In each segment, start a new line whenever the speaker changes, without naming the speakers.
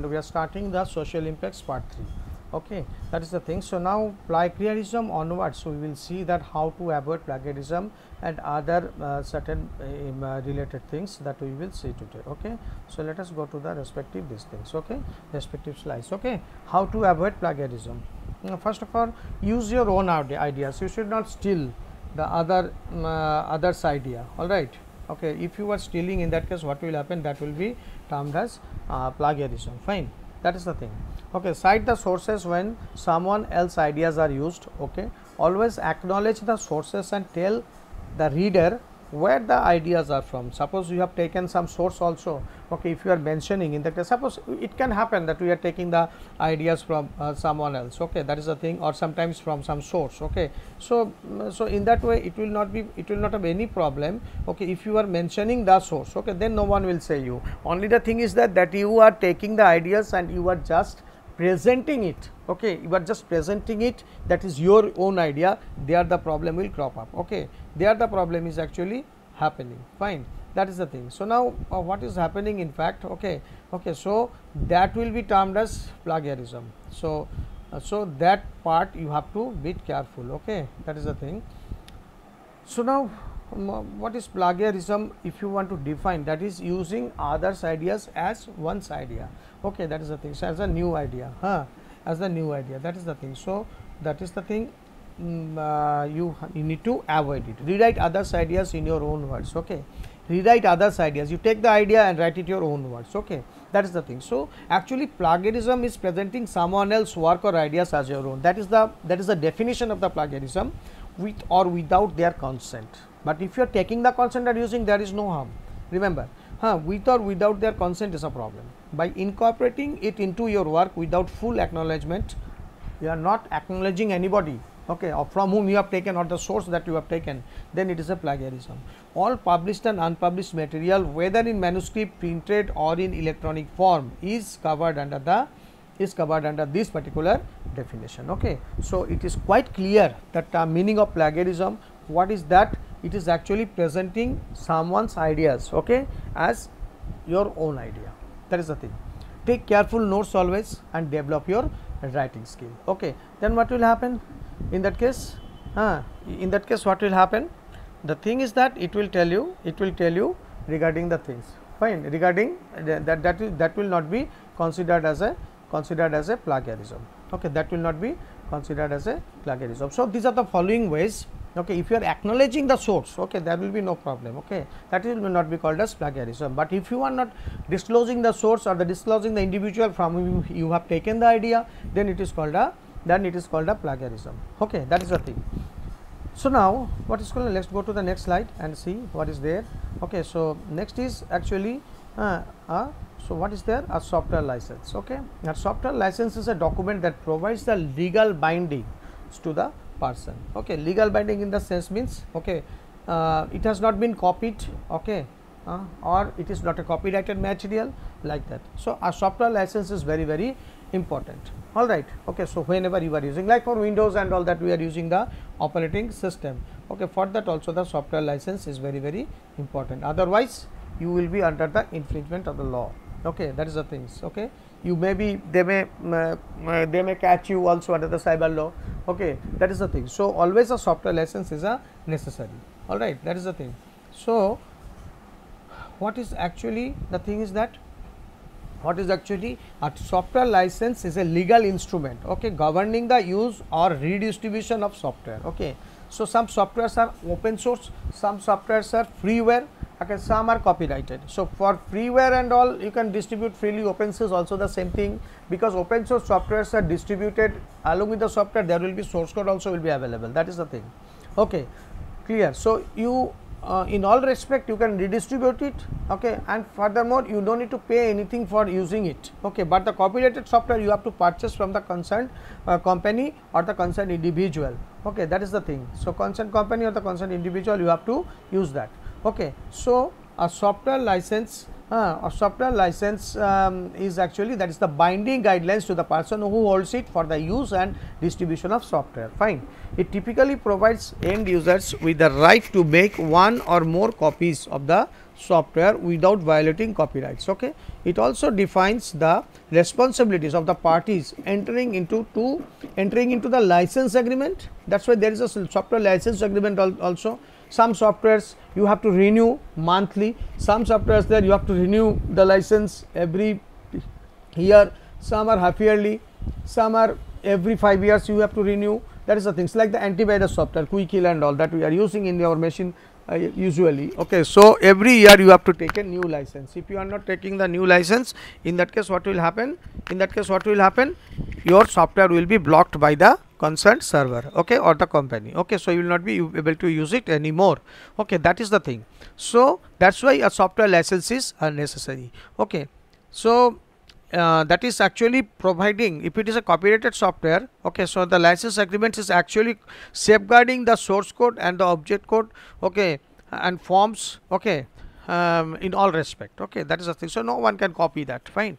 and we are starting the social impacts part 3 okay that is the thing so now plagiarism onwards so we will see that how to avoid plagiarism and other uh, certain um, uh, related things that we will see today okay so let us go to the respective these things okay respective slides okay how to avoid plagiarism now, first of all use your own ideas you should not steal the other um, uh, others idea all right okay if you are stealing in that case what will happen that will be termed as uh, plagiarism fine that is the thing okay cite the sources when someone else ideas are used okay always acknowledge the sources and tell the reader where the ideas are from suppose you have taken some source also okay if you are mentioning in the case suppose it can happen that we are taking the ideas from uh, someone else okay that is the thing or sometimes from some source okay so mm, so in that way it will not be it will not have any problem okay if you are mentioning the source okay then no one will say you only the thing is that that you are taking the ideas and you are just presenting it okay you are just presenting it that is your own idea there the problem will crop up okay there the problem is actually happening fine that is the thing so now uh, what is happening in fact okay okay so that will be termed as plagiarism so uh, so that part you have to be careful okay that is the thing so now what is plagiarism if you want to define that is using others ideas as one's idea okay that is the thing so as a new idea huh as a new idea that is the thing so that is the thing mm, uh, you you need to avoid it rewrite others ideas in your own words okay rewrite others ideas you take the idea and write it your own words okay that is the thing so actually plagiarism is presenting someone else work or ideas as your own that is the that is the definition of the plagiarism with or without their consent. But if you are taking the consent and using, there is no harm. Remember, huh, with or without their consent is a problem. By incorporating it into your work without full acknowledgement, you are not acknowledging anybody okay or from whom you have taken or the source that you have taken then it is a plagiarism all published and unpublished material whether in manuscript printed or in electronic form is covered under the is covered under this particular definition. Okay. So, it is quite clear that term meaning of plagiarism, what is that? It is actually presenting someone's ideas okay, as your own idea, that is the thing. Take careful notes always and develop your writing skill. Okay. Then what will happen in that case? Uh, in that case what will happen? The thing is that it will tell you, it will tell you regarding the things fine regarding uh, that that that will not be considered as a considered as a plagiarism okay that will not be considered as a plagiarism so these are the following ways okay if you are acknowledging the source okay there will be no problem okay that will not be called as plagiarism but if you are not disclosing the source or the disclosing the individual from whom you have taken the idea then it is called a then it is called a plagiarism okay that is the thing so now what is called let's go to the next slide and see what is there okay so next is actually uh, a so what is there? A software license. Okay. A software license is a document that provides the legal binding to the person. Okay. Legal binding in the sense means okay, uh, it has not been copied. Okay. Uh, or it is not a copyrighted material like that. So a software license is very very important. All right. Okay. So whenever you are using like for Windows and all that we are using the operating system. Okay. For that also the software license is very very important. Otherwise you will be under the infringement of the law okay that is the things okay you may be they may mm, uh, mm, they may catch you also under the cyber law okay that is the thing so always a software license is a necessary all right that is the thing so what is actually the thing is that what is actually a software license is a legal instrument okay governing the use or redistribution of software okay so some softwares are open source some softwares are freeware okay some are copyrighted so for freeware and all you can distribute freely open source also the same thing because open source softwares are distributed along with the software there will be source code also will be available that is the thing okay clear so you uh, in all respect you can redistribute it okay and furthermore you don't need to pay anything for using it okay but the copyrighted software you have to purchase from the concerned uh, company or the concerned individual okay that is the thing so concerned company or the concerned individual you have to use that okay so a software license uh, a software license um, is actually that is the binding guidelines to the person who holds it for the use and distribution of software fine it typically provides end users with the right to make one or more copies of the software without violating copyrights okay it also defines the responsibilities of the parties entering into to entering into the license agreement that's why there is a software license agreement al also some softwares you have to renew monthly some softwares there you have to renew the license every year some are half yearly some are every 5 years you have to renew that is the things like the antivirus software QuickKill and all that we are using in our machine uh, usually okay so every year you have to take a new license if you are not taking the new license in that case what will happen in that case what will happen your software will be blocked by the concerned server okay or the company okay so you will not be able to use it anymore okay that is the thing so that's why a software license is necessary. okay so uh, that is actually providing if it is a copyrighted software okay so the license agreement is actually safeguarding the source code and the object code okay and forms okay um, in all respect okay that is the thing so no one can copy that fine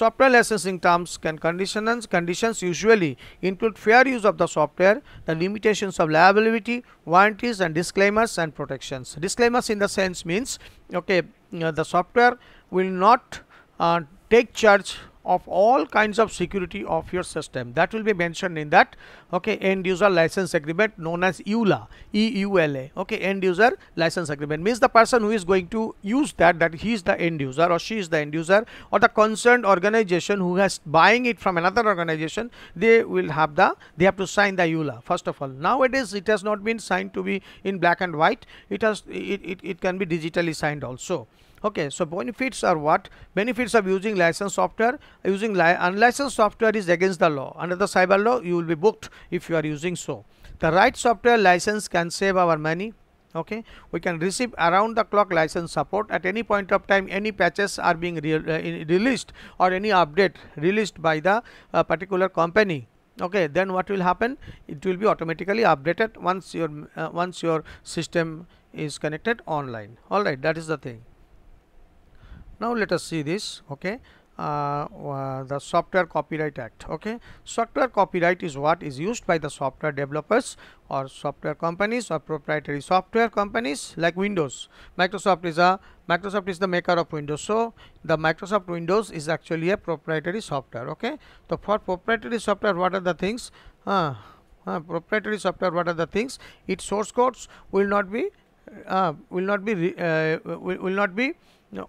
software licensing terms can conditions conditions usually include fair use of the software the limitations of liability warranties and disclaimers and protections disclaimers in the sense means okay you uh, know, the software will not uh, take charge of all kinds of security of your system that will be mentioned in that okay end user license agreement known as EULA EULA okay end user license agreement means the person who is going to use that that he is the end user or she is the end user or the concerned organization who has buying it from another organization they will have the they have to sign the EULA first of all nowadays it has not been signed to be in black and white it has it, it, it can be digitally signed also okay so benefits are what benefits of using licensed software using unlicensed software is against the law under the cyber law you will be booked if you are using so the right software license can save our money okay we can receive around the clock license support at any point of time any patches are being re uh, released or any update released by the uh, particular company okay then what will happen it will be automatically updated once your uh, once your system is connected online all right that is the thing now let us see this okay uh, uh, the software copyright act okay software copyright is what is used by the software developers or software companies or proprietary software companies like windows microsoft is a microsoft is the maker of windows so the microsoft windows is actually a proprietary software okay so for proprietary software what are the things uh, uh proprietary software what are the things its source codes will not be uh, will not be uh, will, will not be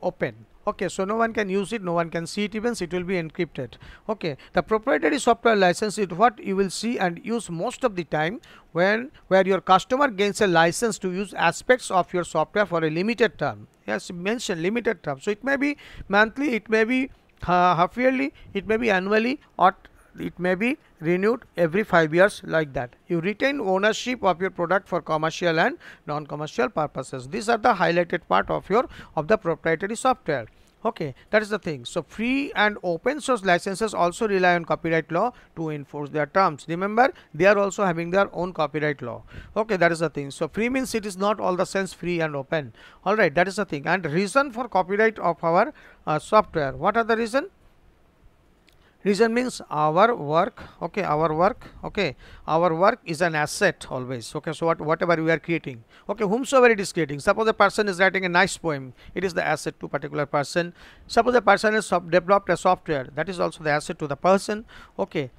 open okay so no one can use it no one can see it even it will be encrypted okay the proprietary software license is what you will see and use most of the time when where your customer gains a license to use aspects of your software for a limited term yes mentioned limited term so it may be monthly it may be uh, half yearly it may be annually or it may be renewed every 5 years like that. You retain ownership of your product for commercial and non-commercial purposes. These are the highlighted part of your of the proprietary software okay that is the thing so free and open source licenses also rely on copyright law to enforce their terms remember they are also having their own copyright law okay that is the thing so free means it is not all the sense free and open all right that is the thing and reason for copyright of our uh, software what are the reason reason means our work okay our work okay our work is an asset always okay so what whatever we are creating okay whomsoever it is creating suppose a person is writing a nice poem it is the asset to particular person suppose a person has developed a software that is also the asset to the person okay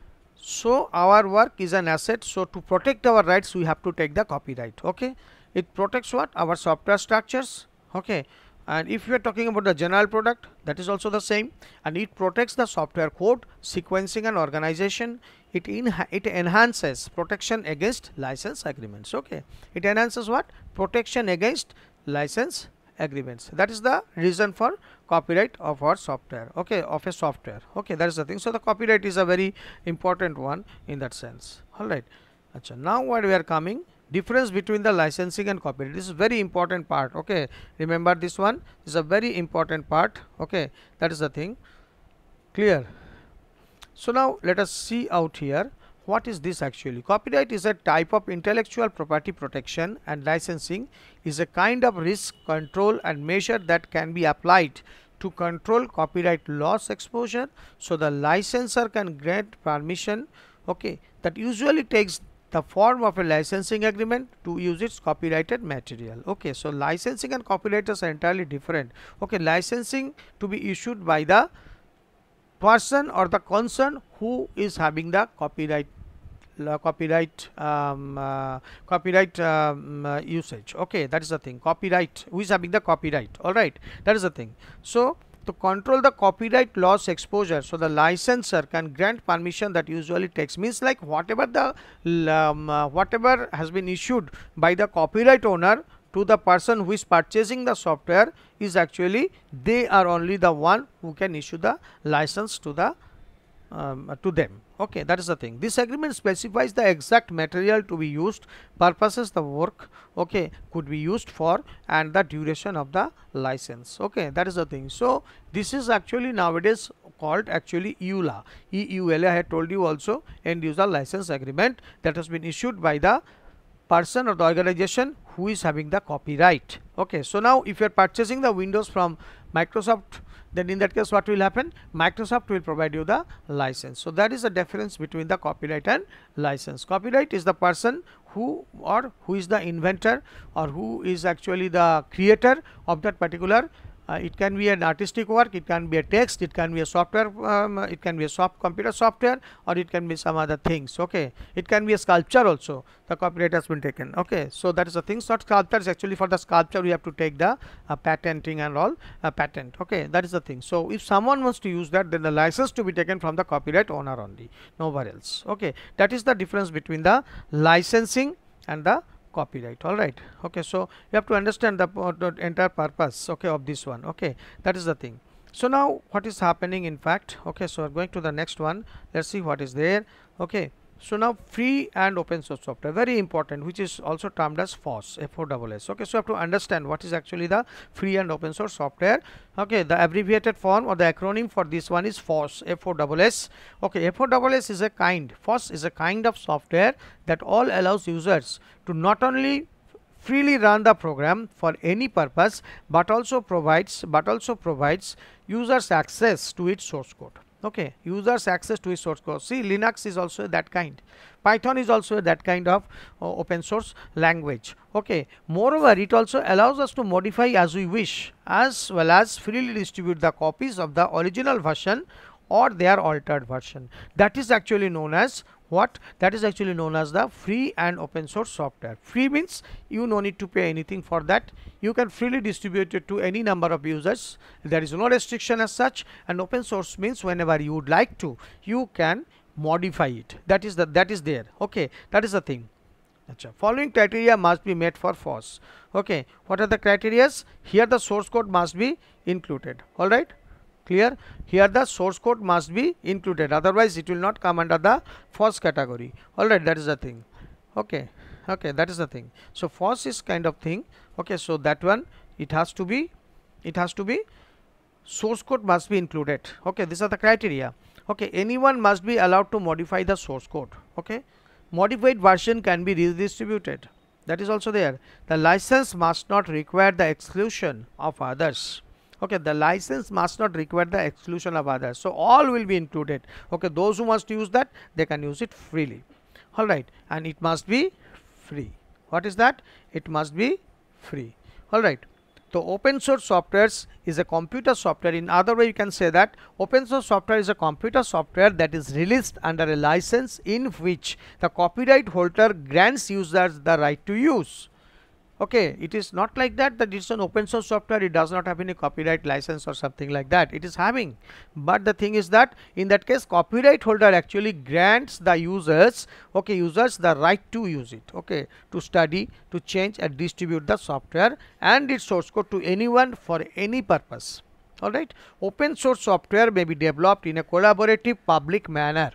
so our work is an asset so to protect our rights we have to take the copyright okay it protects what our software structures okay and if you are talking about the general product that is also the same and it protects the software code sequencing and organization it it enhances protection against license agreements okay it enhances what protection against license agreements that is the reason for copyright of our software okay of a software okay that is the thing so the copyright is a very important one in that sense all right now what we are coming difference between the licensing and copyright this is very important part okay remember this one this is a very important part okay that is the thing clear so now let us see out here what is this actually copyright is a type of intellectual property protection and licensing is a kind of risk control and measure that can be applied to control copyright loss exposure so the licensor can grant permission okay that usually takes the form of a licensing agreement to use its copyrighted material okay so licensing and copyright are entirely different okay licensing to be issued by the person or the concern who is having the copyright copyright um, uh, copyright um, uh, usage okay that is the thing copyright who is having the copyright all right that is the thing so to control the copyright loss exposure so the licensor can grant permission that usually takes means like whatever the um, uh, whatever has been issued by the copyright owner to the person who is purchasing the software is actually they are only the one who can issue the license to the um, uh, to them okay that is the thing this agreement specifies the exact material to be used purposes the work okay could be used for and the duration of the license okay that is the thing so this is actually nowadays called actually EULA EULA I had told you also end user license agreement that has been issued by the person or the organization who is having the copyright okay so now if you are purchasing the windows from Microsoft then in that case what will happen Microsoft will provide you the license so that is the difference between the copyright and license copyright is the person who or who is the inventor or who is actually the creator of that particular uh, it can be an artistic work, it can be a text, it can be a software, um, it can be a soft computer software or it can be some other things, okay. It can be a sculpture also, the copyright has been taken, okay. So that is the thing, not sculptures, actually for the sculpture we have to take the uh, patenting and all, uh, patent, okay, that is the thing. So if someone wants to use that, then the license to be taken from the copyright owner only, nowhere else, okay. That is the difference between the licensing and the copyright all right okay so you have to understand the, the entire purpose okay of this one okay that is the thing so now what is happening in fact okay so we're going to the next one let's see what is there okay so now free and open source software, very important, which is also termed as FOSS, F-O-S-S. Okay, so you have to understand what is actually the free and open source software. Okay, the abbreviated form or the acronym for this one is FOSS, F-O-S-S. Okay, F-O-S-S is a kind, FOSS is a kind of software that all allows users to not only freely run the program for any purpose, but also provides, but also provides users access to its source code okay users access to his source code see linux is also that kind python is also that kind of uh, open source language okay moreover it also allows us to modify as we wish as well as freely distribute the copies of the original version or their altered version that is actually known as what that is actually known as the free and open source software free means you no need to pay anything for that you can freely distribute it to any number of users there is no restriction as such and open source means whenever you would like to you can modify it that is the that is there okay that is the thing Achha. following criteria must be met for FOSS okay what are the criterias here the source code must be included all right clear here the source code must be included otherwise it will not come under the false category all right that is the thing okay okay that is the thing so false is kind of thing okay so that one it has to be it has to be source code must be included okay these are the criteria okay anyone must be allowed to modify the source code okay modified version can be redistributed that is also there the license must not require the exclusion of others okay the license must not require the exclusion of others so all will be included okay those who must use that they can use it freely all right and it must be free what is that it must be free all right so open source softwares is a computer software in other way you can say that open source software is a computer software that is released under a license in which the copyright holder grants users the right to use okay it is not like that that it's an open source software it does not have any copyright license or something like that it is having but the thing is that in that case copyright holder actually grants the users okay users the right to use it okay to study to change and distribute the software and its source code to anyone for any purpose all right open source software may be developed in a collaborative public manner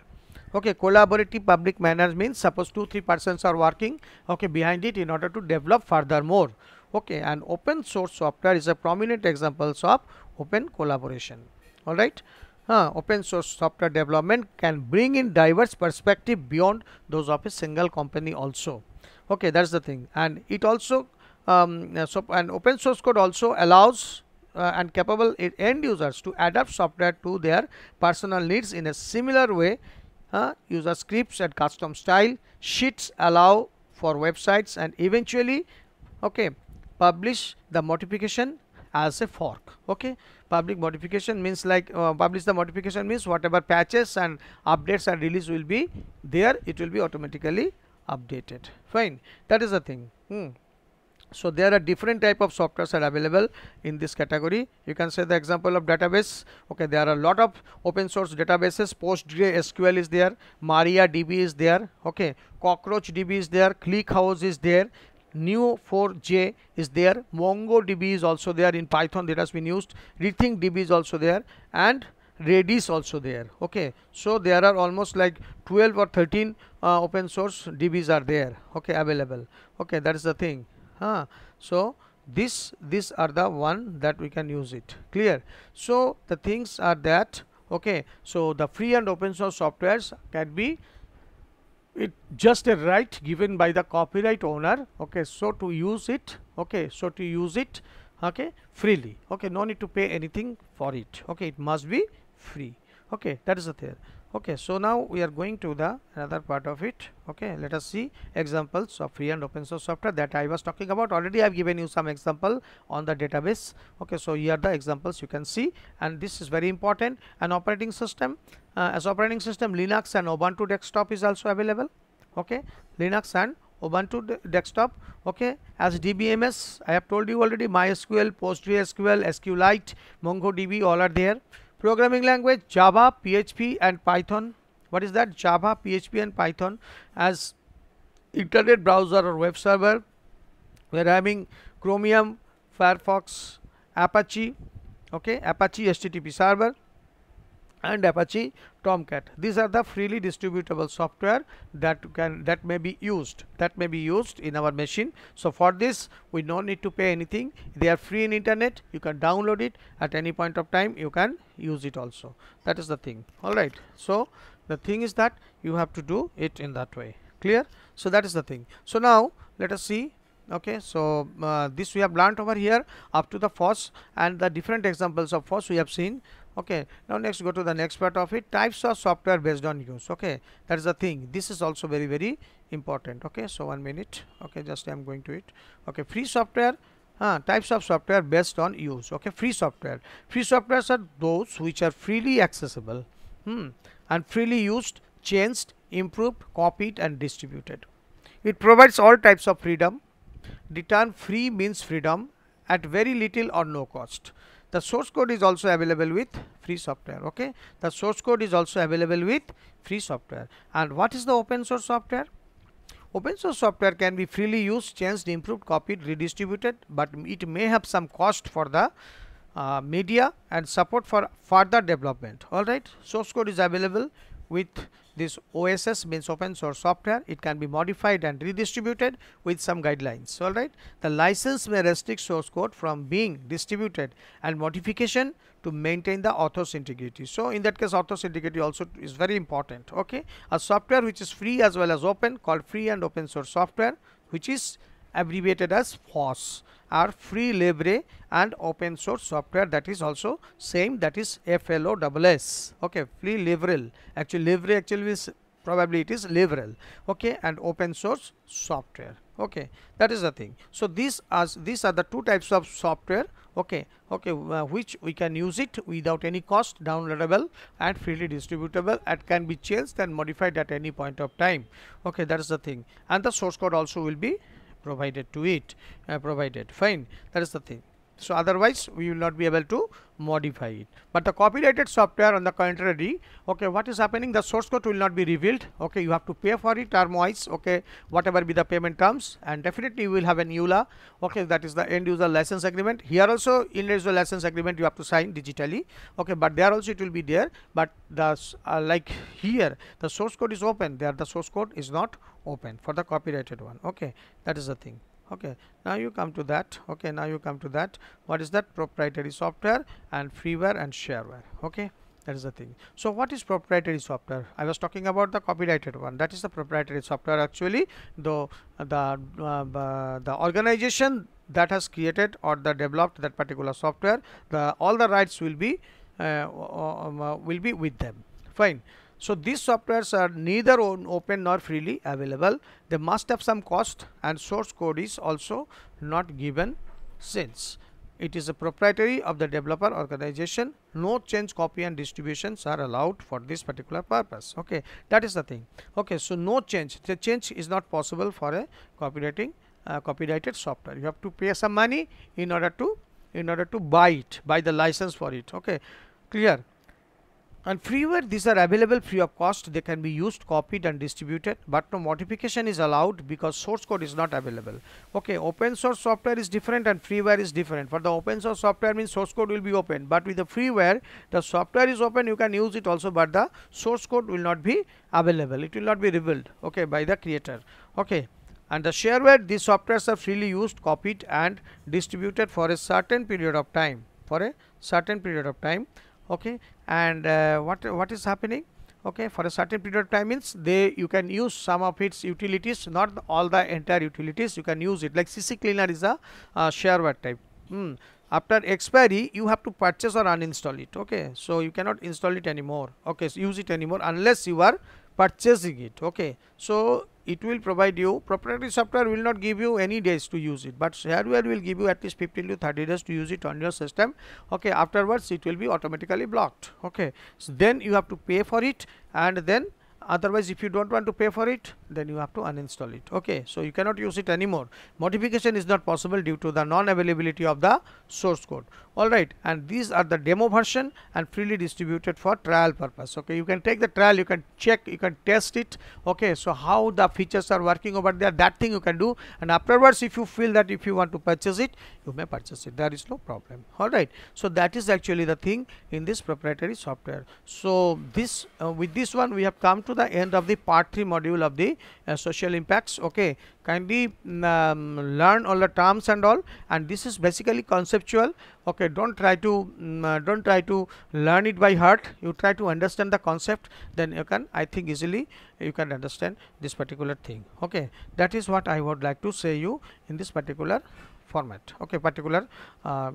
okay collaborative public manners means suppose two three persons are working okay behind it in order to develop furthermore okay and open source software is a prominent examples of open collaboration all right huh? open source software development can bring in diverse perspective beyond those of a single company also okay that's the thing and it also um, uh, so an open source code also allows uh, and capable end users to adapt software to their personal needs in a similar way uh, user scripts and custom style sheets allow for websites and eventually okay publish the modification as a fork okay public modification means like uh, publish the modification means whatever patches and updates and release will be there it will be automatically updated fine that is the thing hmm so there are different type of softwares are available in this category you can say the example of database okay there are a lot of open source databases postgresql is there mariadb is there okay cockroachdb is there clickhouse is there Neo4j is there, MongoDB is also there in Python that has been used, RethinkDB is also there and Redis also there. Okay, so there are almost like 12 or 13 uh, open source DBs are there, okay, available. Okay, that is the thing huh? so this these are the one that we can use it clear so the things are that okay so the free and open source softwares can be it just a right given by the copyright owner okay so to use it okay so to use it okay freely okay no need to pay anything for it okay it must be free okay that is the theory okay so now we are going to the another part of it okay let us see examples of free and open source software that i was talking about already i've given you some example on the database okay so here the examples you can see and this is very important an operating system uh, as operating system linux and ubuntu desktop is also available okay linux and ubuntu de desktop okay as dbms i have told you already mysql postgresql sqlite mongodb all are there Programming language Java, PHP and Python. What is that? Java, PHP and Python as internet browser or web server. We are having Chromium, Firefox, Apache, okay, Apache HTTP server and Apache Tomcat. These are the freely distributable software that can that may be used that may be used in our machine. So for this we don't need to pay anything. They are free in internet. You can download it at any point of time. You can use it also. That is the thing. All right. So the thing is that you have to do it in that way. Clear? So that is the thing. So now let us see okay so uh, this we have learnt over here up to the force and the different examples of force we have seen okay now next go to the next part of it types of software based on use okay that is the thing this is also very very important okay so one minute okay just i'm going to it okay free software uh, types of software based on use okay free software free softwares are those which are freely accessible hmm, and freely used changed improved copied and distributed it provides all types of freedom return free means freedom at very little or no cost the source code is also available with free software okay the source code is also available with free software and what is the open source software open source software can be freely used changed improved copied redistributed but it may have some cost for the uh, media and support for further development all right source code is available with this OSS means open source software. It can be modified and redistributed with some guidelines. All right. The license may restrict source code from being distributed and modification to maintain the author's integrity. So in that case, author's integrity also is very important. Okay. A software which is free as well as open called free and open source software, which is abbreviated as FOSS are free libre and open source software that is also same that is FLOSS okay free liberal actually libre actually is probably it is liberal okay and open source software okay that is the thing so these are these are the two types of software okay okay uh, which we can use it without any cost downloadable and freely distributable and can be changed and modified at any point of time okay that is the thing and the source code also will be provided to it uh, provided fine that is the thing So otherwise we will not be able to modify it. But the copyrighted software on the contrary, okay, what is happening? The source code will not be revealed. Okay, you have to pay for it term wise, okay, whatever be the payment terms, and definitely you will have an EULA, okay, that is the end user license agreement. Here also end-user license agreement you have to sign digitally, okay, but there also it will be there, but the uh, like here the source code is open, there the source code is not open for the copyrighted one, okay, that is the thing okay now you come to that okay now you come to that what is that proprietary software and freeware and shareware okay that is the thing so what is proprietary software i was talking about the copyrighted one that is the proprietary software actually though uh, the uh, the organization that has created or the developed that particular software the all the rights will be uh, will be with them fine so these softwares are neither open nor freely available. They must have some cost and source code is also not given since it is a proprietary of the developer organization. No change copy and distributions are allowed for this particular purpose. Okay, that is the thing. Okay, so no change. The change is not possible for a copywriting uh, copyrighted software. You have to pay some money in order to in order to buy it, buy the license for it. Okay, clear and freeware, these are available free of cost. They can be used, copied and distributed, but no modification is allowed because source code is not available. Okay, open source software is different and freeware is different. For the open source software means source code will be open, but with the freeware, the software is open, you can use it also, but the source code will not be available. It will not be revealed, okay, by the creator. Okay and the shareware these softwares are freely used copied and distributed for a certain period of time for a certain period of time okay and uh, what what is happening okay for a certain period of time means they you can use some of its utilities not the, all the entire utilities you can use it like cc cleaner is a uh, shareware type hmm. after expiry you have to purchase or uninstall it okay so you cannot install it anymore okay so use it anymore unless you are purchasing it okay so it will provide you proprietary software will not give you any days to use it but hardware will give you at least 15 to 30 days to use it on your system okay afterwards it will be automatically blocked okay so then you have to pay for it and then otherwise if you don't want to pay for it then you have to uninstall it okay so you cannot use it anymore modification is not possible due to the non-availability of the source code alright and these are the demo version and freely distributed for trial purpose okay you can take the trial you can check you can test it okay so how the features are working over there that thing you can do and afterwards if you feel that if you want to purchase it you may purchase it there is no problem alright so that is actually the thing in this proprietary software so this uh, with this one we have come to to the end of the part 3 module of the uh, social impacts okay kindly um, learn all the terms and all and this is basically conceptual okay don't try to um, don't try to learn it by heart you try to understand the concept then you can i think easily you can understand this particular thing okay that is what i would like to say you in this particular format okay particular uh,